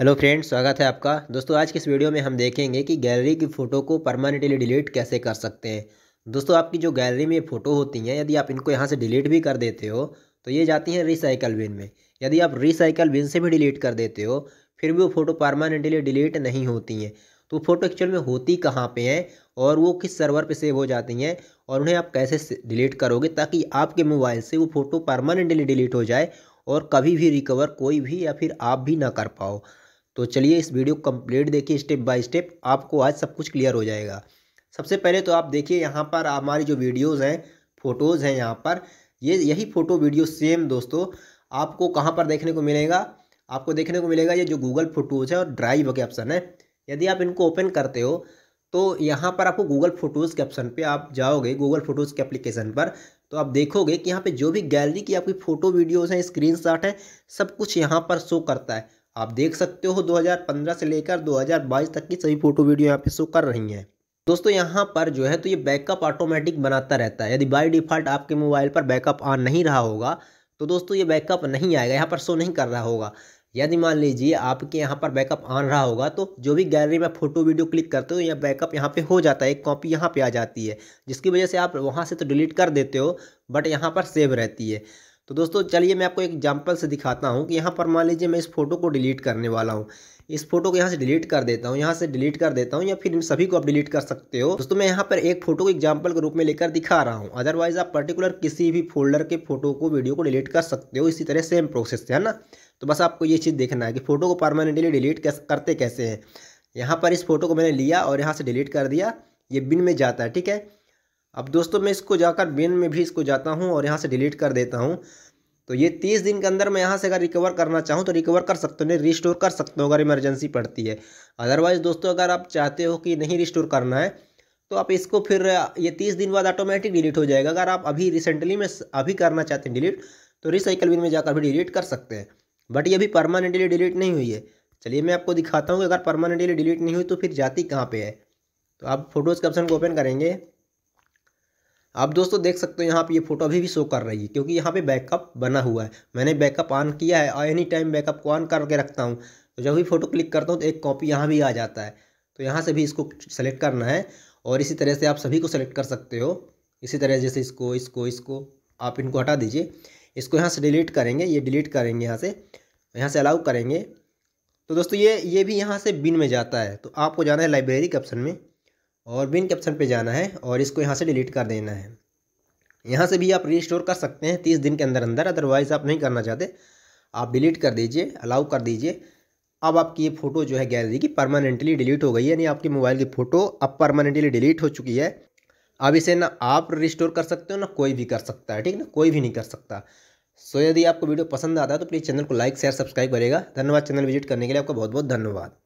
hello friends स्वागत है आपका दोस्तों आज के इस वीडियो में हम देखेंगे कि गैलरी की फ़ोटो को परमानेंटली डिलीट कैसे कर सकते हैं दोस्तों आपकी जो गैलरी में फ़ोटो होती हैं यदि आप इनको यहाँ से डिलीट भी कर देते हो तो ये जाती हैं रिसाइकल बिन में यदि आप रिसाइकल बिन से भी डिलीट कर देते हो फिर भी वो फ़ोटो परमानेंटली डिलीट नहीं होती हैं तो फ़ोटो एक्चुअल में होती कहाँ पर हैं और वो किस सर्वर पर सेव हो जाती हैं और उन्हें आप कैसे डिलीट करोगे ताकि आपके मोबाइल से वो फ़ोटो परमानेंटली डिलीट हो जाए और कभी भी रिकवर कोई भी या फिर आप भी ना कर पाओ तो चलिए इस वीडियो कंप्लीट देखिए स्टेप बाय स्टेप आपको आज सब कुछ क्लियर हो जाएगा सबसे पहले तो आप देखिए यहाँ पर हमारी जो वीडियोज़ हैं फ़ोटोज़ हैं यहाँ पर ये यही फ़ोटो वीडियो सेम दोस्तों आपको कहाँ पर देखने को मिलेगा आपको देखने को मिलेगा ये जो गूगल फ़ोटोज़ है और ड्राइव के ऑप्शन है यदि आप इनको ओपन करते हो तो यहाँ पर आपको गूगल फ़ोटोज़ के ऑप्शन पे आप जाओगे गूगल फ़ोटोज़ के एप्लीकेशन पर तो आप देखोगे कि यहाँ पे जो भी गैलरी की आपकी फ़ोटो वीडियोज़ हैं स्क्रीनशॉट है सब कुछ यहाँ पर शो करता है आप देख सकते हो 2015 से लेकर 2022 तक की सभी फोटो वीडियो यहाँ पे शो कर रही हैं दोस्तों यहाँ पर जो है तो ये बैकअप ऑटोमेटिक बनाता रहता है यदि बाई डिफ़ॉल्ट आपके मोबाइल पर बैकअप ऑन नहीं रहा होगा तो दोस्तों ये बैकअप नहीं आएगा यहाँ पर शो नहीं कर रहा होगा यदि मान लीजिए आपके यहाँ पर बैकअप ऑन रहा होगा तो जो भी गैलरी में फ़ोटो वीडियो क्लिक करते हो या बैकअप यहाँ पे हो जाता है एक कॉपी यहाँ पे आ जाती है जिसकी वजह से आप वहाँ से तो डिलीट कर देते हो बट यहाँ पर सेव रहती है तो दोस्तों चलिए मैं आपको एक एग्जाम्पल से दिखाता हूँ कि यहाँ पर मान लीजिए मैं इस फोटो को डिलीट करने वाला हूँ इस फोटो को यहाँ से डिलीट कर देता हूँ यहाँ से डिलीट कर देता हूँ या फिर इन सभी को आप डिलीट कर सकते हो दोस्तों मैं यहाँ पर एक फोटो को एग्जाम्पल के रूप में लेकर दिखा रहा हूँ अदरवाइज आप पर्टिकुलर किसी भी फोल्डर के फोटो को वीडियो को डिलीट कर सकते हो इसी तरह सेम प्रोसेस है ना तो बस आपको ये चीज़ देखना है कि फोटो को परमानेंटली डिलीट करते कैसे हैं यहाँ पर इस फोटो को मैंने लिया और यहाँ से डिलीट कर दिया ये बिन में जाता है ठीक है अब दोस्तों मैं इसको जाकर बिन में भी इसको जाता हूँ और यहाँ से डिलीट कर देता हूँ तो ये तीस दिन के अंदर मैं यहाँ से अगर रिकवर करना चाहूँ तो रिकवर कर सकते हो नहीं रिस्टोर कर सकते हो अगर इमरजेंसी पड़ती है अदरवाइज़ दोस्तों अगर आप चाहते हो कि नहीं रिस्टोर करना है तो आप इसको फिर ये तीस दिन बाद ऑटोमेटिक डिलीट हो जाएगा अगर आप अभी रिसेंटली में अभी करना चाहते हैं डिलीट तो रिसाइकल बिन में जाकर भी डिलीट कर सकते हैं बट ये अभी परमानेंटली डिलीट नहीं हुई है चलिए मैं आपको दिखाता हूँ कि अगर परमानेंटली डिलीट नहीं हुई तो फिर जाती कहाँ पर है तो आप फोटोज़ के ऑप्शन को ओपन करेंगे आप दोस्तों देख सकते हो यहाँ पे ये फोटो अभी भी शो कर रही है क्योंकि यहाँ पे बैकअप बना हुआ है मैंने बैकअप ऑन किया है और एनी टाइम बैकअप को ऑन करके रखता हूँ तो जब भी फ़ोटो क्लिक करता हूँ तो एक कॉपी यहाँ भी आ जाता है तो यहाँ से भी इसको सेलेक्ट करना है और इसी तरह से आप सभी को सेलेक्ट कर सकते हो इसी तरह जैसे इसको इसको इसको आप इनको हटा दीजिए इसको यहाँ से डिलीट करेंगे ये डिलीट करेंगे यहाँ से यहाँ से अलाउ करेंगे तो दोस्तों ये ये भी यहाँ से बिन में जाता है तो आपको जाना है लाइब्रेरी के ऑप्शन में और बिन कैप्शन पे जाना है और इसको यहाँ से डिलीट कर देना है यहाँ से भी आप रीस्टोर कर सकते हैं तीस दिन के अंदर अंदर अदरवाइज़ आप नहीं करना चाहते आप डिलीट कर दीजिए अलाउ कर दीजिए अब आपकी ये फ़ोटो जो है गैलरी की परमानेंटली डिलीट हो गई यानी आपके मोबाइल की फ़ोटो अब परमानेंटली डिलीट हो चुकी है अब इसे ना आप रिस्टोर कर सकते हो ना कोई भी कर सकता है ठीक ना कोई भी नहीं कर सकता सो यदि आपको वीडियो पसंद आता है तो प्लीज़ चैनल को लाइक शेयर सब्सक्राइब करेगा धन्यवाद चैनल विजिट करने के लिए आपका बहुत बहुत धन्यवाद